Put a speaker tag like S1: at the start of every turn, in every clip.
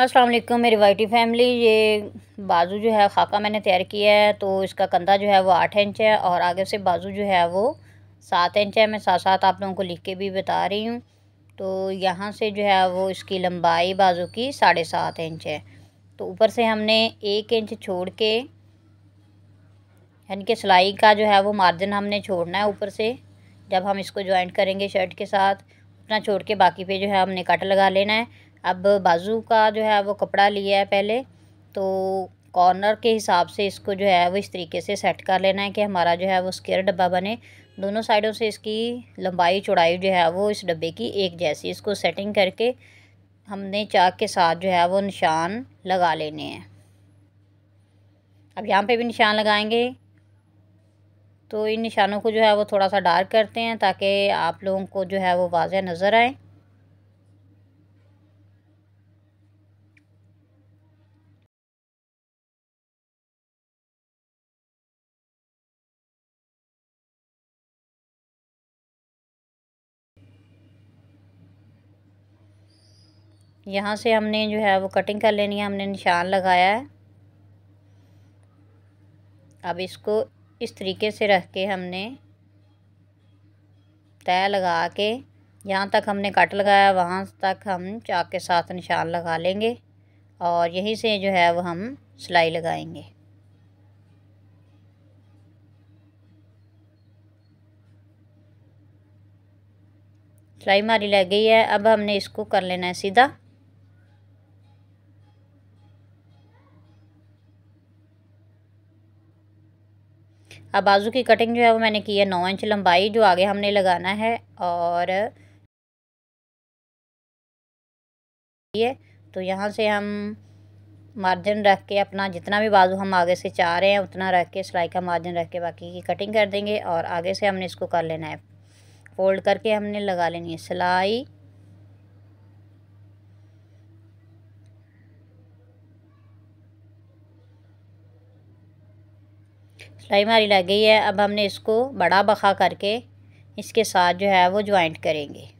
S1: अस्सलाम वालेकुम मेरी वाइटी फैमिली ये बाजू जो है खाका मैंने तैयार किया है तो इसका कंधा जो है वो आठ इंच है और आगे से बाजू जो है वो सात इंच है मैं साथ साथ आप लोगों को लिख के भी बता रही हूँ तो यहाँ से जो है वो इसकी लंबाई बाजू की साढ़े सात इंच है तो ऊपर से हमने एक इंच छोड़ के यानी कि सिलाई का जो है वो मार्जिन हमने छोड़ना है ऊपर से जब हम इसको जॉइंट करेंगे शर्ट के साथ उतना छोड़ के बाकी पे जो है हमने कट लगा लेना है अब बाजू का जो है वो कपड़ा लिया है पहले तो कॉर्नर के हिसाब से इसको जो है वो इस तरीके से सेट कर लेना है कि हमारा जो है वो स्केयर डब्बा बने दोनों साइडों से इसकी लंबाई चौड़ाई जो है वो इस डब्बे की एक जैसी इसको सेटिंग करके हमने चाक के साथ जो है वो निशान लगा लेने हैं अब यहाँ पे भी निशान लगाएंगे तो इन निशानों को जो है वो थोड़ा सा डार्क करते हैं ताकि आप लोगों को जो है वो वाजह नज़र आएँ यहाँ से हमने जो है वो कटिंग कर लेनी है हमने निशान लगाया है अब इसको इस तरीके से रख के हमने तय लगा के जहाँ तक हमने कट लगाया वहाँ तक हम चाक के साथ निशान लगा लेंगे और यहीं से जो है वह हम सिलाई लगाएंगे सिलाई हमारी लग गई है अब हमने इसको कर लेना है सीधा अब बाजू की कटिंग जो है वो मैंने की है नौ इंच लंबाई जो आगे हमने लगाना है और ये तो यहाँ से हम मार्जिन रख के अपना जितना भी बाजू हम आगे से चाह रहे हैं उतना रख के सिलाई का मार्जिन रख के बाकी की कटिंग कर देंगे और आगे से हमने इसको कर लेना है फोल्ड करके हमने लगा लेनी है सिलाई सिलाई हमारी लग गई है अब हमने इसको बड़ा बखा करके इसके साथ जो है वो ज्वाइंट करेंगे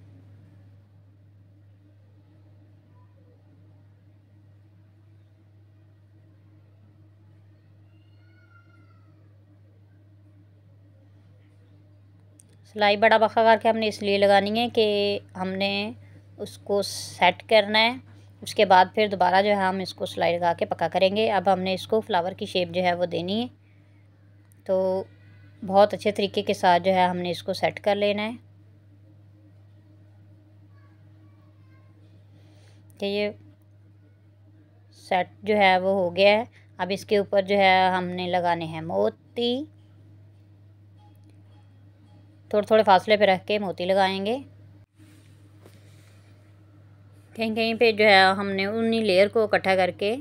S1: सिलाई बड़ा बखा करके हमने इसलिए लगानी है कि हमने उसको सेट करना है उसके बाद फिर दोबारा जो है हम इसको सिलाई लगा के पक्का करेंगे अब हमने इसको फ्लावर की शेप जो है वो देनी है तो बहुत अच्छे तरीके के साथ जो है हमने इसको सेट कर लेना है कि तो ये सेट जो है वो हो गया है अब इसके ऊपर जो है हमने लगाने हैं मोती थोड़े थोड़े फासले पे रख के मोती लगाएंगे कहीं कहीं पे जो है हमने उन्हीं लेयर को इकट्ठा करके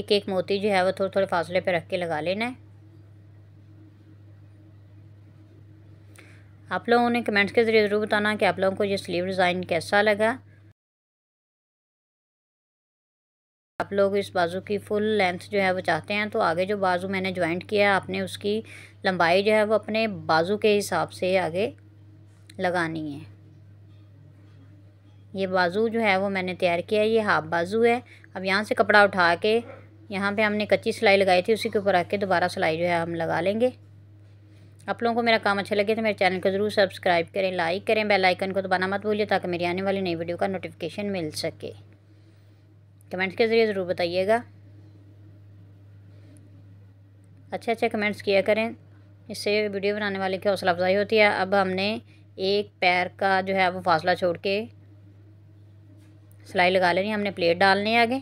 S1: एक एक मोती जो है वो थोड़े थोड़े फासले पे रख के लगा लेना है आप लोगों ने कमेंट्स के ज़रिए ज़रूर बताना कि आप लोगों को ये स्लीव डिज़ाइन कैसा लगा आप लोग इस बाजू की फुल लेंथ जो है वो चाहते हैं तो आगे जो बाजू मैंने ज्वाइंट किया है आपने उसकी लंबाई जो है वो अपने बाजू के हिसाब से आगे लगानी है ये बाजू जो है वो मैंने तैयार किया है ये हाफ बाजू है अब यहाँ से कपड़ा उठा के यहाँ पे हमने कच्ची सिलाई लगाई थी उसी के ऊपर रख के दोबारा सिलाई जो है हम लगा लेंगे आप लोगों को मेरा काम अच्छा लगे तो मेरे चैनल को ज़रूर सब्सक्राइब करें लाइक करें बेल आइकन को दबाना मत भूलिए ताकि मेरी आने वाली नई वीडियो का नोटिफिकेशन मिल सके कमेंट्स के ज़रिए ज़रूर बताइएगा अच्छे अच्छे कमेंट्स किया करें इससे वीडियो बनाने वाले की हौसला अफजाई होती है अब हमने एक पैर का जो है वो फासला छोड़ के सिलाई लगा लेनी हमने प्लेट डालनी आगे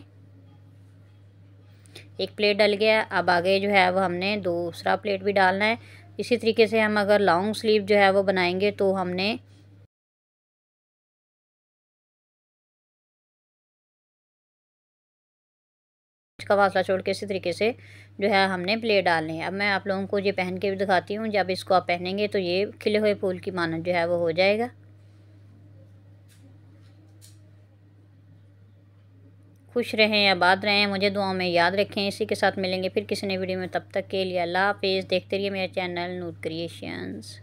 S1: एक प्लेट डल गया अब आगे जो है वो हमने दूसरा प्लेट भी डालना है इसी तरीके से हम अगर लॉन्ग स्लीव जो है वो बनाएंगे तो हमने का फासला छोड़ के इसी तरीके से जो है हमने प्ले डालने हैं अब मैं आप लोगों को ये पहन के भी दिखाती हूँ जब इसको आप पहनेंगे तो ये खिले हुए फूल की मानत जो है वो हो जाएगा खुश रहें आबाद रहें मुझे दुआओं में याद रखें इसी के साथ मिलेंगे फिर किसी नई वीडियो में तब तक के लिए अल्लाह हाफिज़ देखते रहिए मेरा चैनल नूर क्रिएशंस